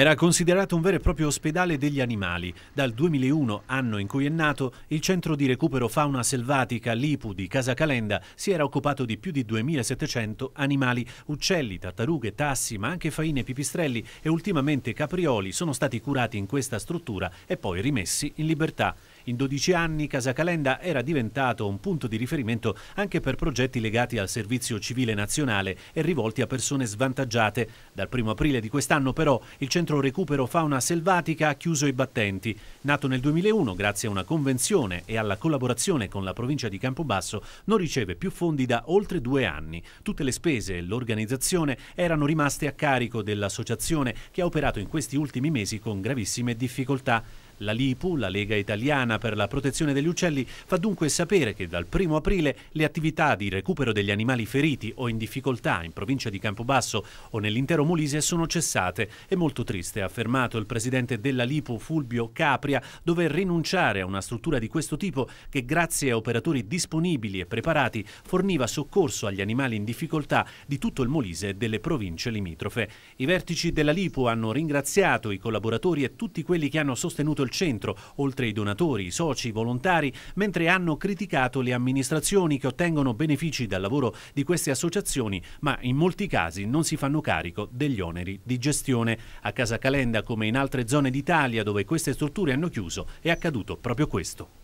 Era considerato un vero e proprio ospedale degli animali. Dal 2001, anno in cui è nato, il centro di recupero fauna selvatica Lipu di Casa Calenda si era occupato di più di 2700 animali. Uccelli, tartarughe, tassi, ma anche faine, pipistrelli e ultimamente caprioli sono stati curati in questa struttura e poi rimessi in libertà. In 12 anni Casa Calenda era diventato un punto di riferimento anche per progetti legati al servizio civile nazionale e rivolti a persone svantaggiate. Dal 1 aprile di quest'anno però il centro Centro Recupero Fauna Selvatica ha chiuso i battenti. Nato nel 2001 grazie a una convenzione e alla collaborazione con la provincia di Campobasso, non riceve più fondi da oltre due anni. Tutte le spese e l'organizzazione erano rimaste a carico dell'associazione che ha operato in questi ultimi mesi con gravissime difficoltà. La LIPU, la Lega Italiana per la protezione degli uccelli, fa dunque sapere che dal 1 aprile le attività di recupero degli animali feriti o in difficoltà in provincia di Campobasso o nell'intero Molise sono cessate. È molto triste, ha affermato il presidente della LIPU Fulvio Capria, dover rinunciare a una struttura di questo tipo che grazie a operatori disponibili e preparati forniva soccorso agli animali in difficoltà di tutto il Molise e delle province limitrofe. I vertici della LIPU hanno ringraziato i collaboratori e tutti quelli che hanno sostenuto il il centro, oltre i donatori, i soci, i volontari, mentre hanno criticato le amministrazioni che ottengono benefici dal lavoro di queste associazioni, ma in molti casi non si fanno carico degli oneri di gestione. A Casa Calenda, come in altre zone d'Italia dove queste strutture hanno chiuso, è accaduto proprio questo.